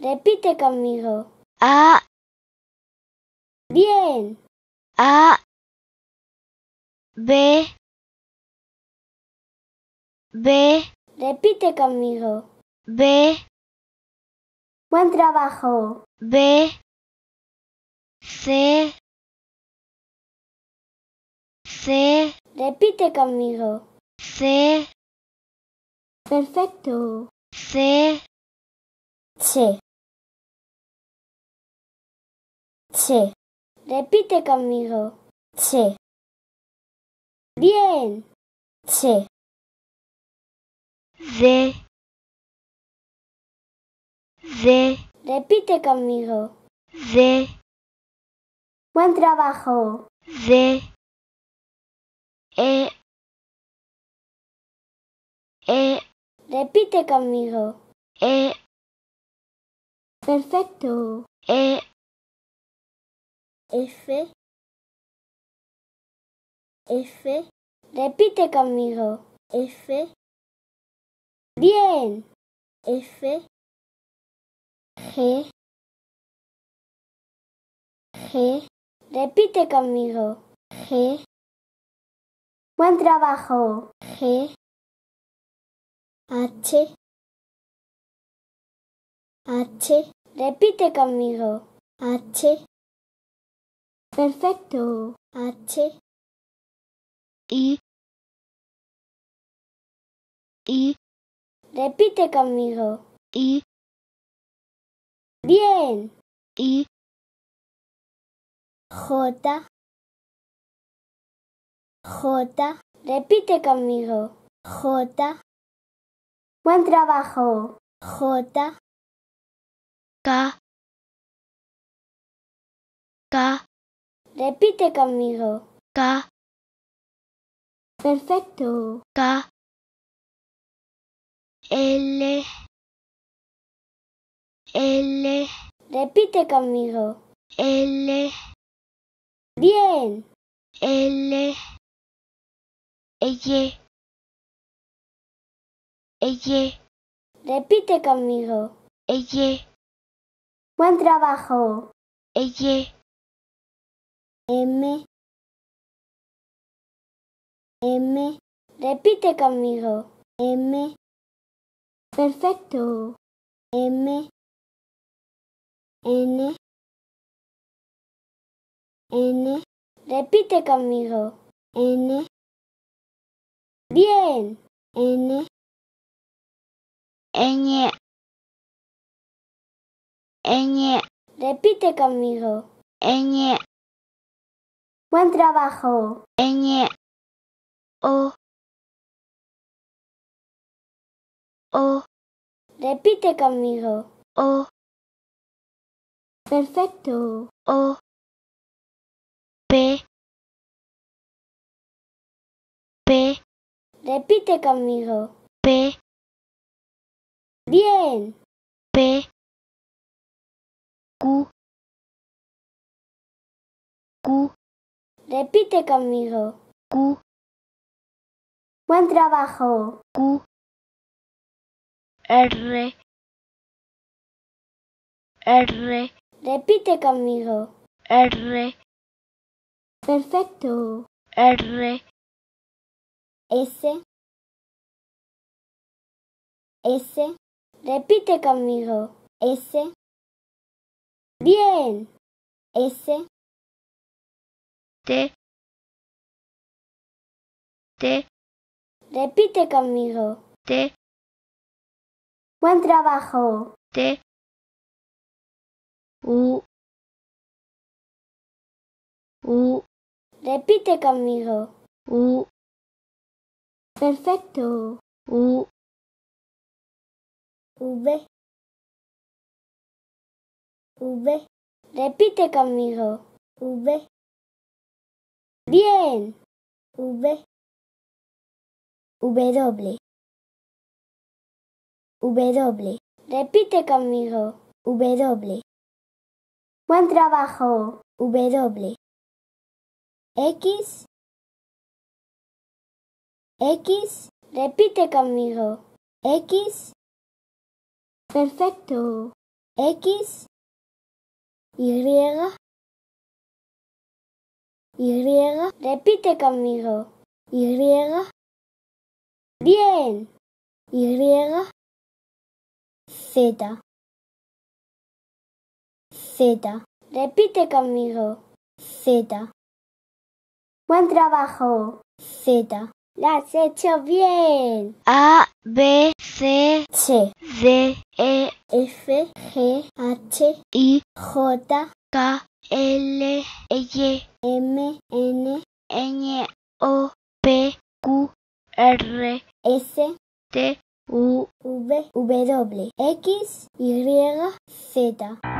Repite conmigo. A. Bien. A. B. B. Repite conmigo. B. Buen trabajo. B. C. C. Repite conmigo. C. Perfecto. C. C. Sí. Repite conmigo. Sí. Bien. Sí. De. De. Repite conmigo. De. Buen trabajo. De. E. E. Repite conmigo. E. Perfecto. E. F F Repite conmigo. F Bien. F G G Repite conmigo. G Buen trabajo. G H H Repite conmigo. H Perfecto. H. I. I. Repite conmigo. I. Bien. I. J. J. Repite conmigo. J. Buen trabajo. J. K. K. Repite conmigo. K. Perfecto. K. L. L. Repite conmigo. L. Bien. L. Y. Y. Repite conmigo. Y. Buen trabajo. Y. M M repite conmigo M perfecto M N N repite conmigo N bien N Ñ Ñ repite conmigo Ñ Buen trabajo. Ñ o o Repite conmigo. O Perfecto. O P P Repite conmigo. P Bien. P Repite conmigo. Q. Buen trabajo. Q. R. R. Repite conmigo. R. Perfecto. R. S. S. Repite conmigo. S. Bien. S. Te. Te. Repite conmigo. Te. Buen trabajo. Te. U. U. Repite conmigo. U. Perfecto. U. V. V. Repite conmigo. V. Bien. V. W. W. Repite conmigo. W. Buen trabajo. W. X. X. Repite conmigo. X. Perfecto. X. Y. Y, repite conmigo. Y, bien. Y, Z. Z. Repite conmigo. Z. Buen trabajo. Z. La has hecho bien. A, B, C, C, D, E, F, G, H, I, J, K L Y M N N e e O P Q R S T U V W X Y Z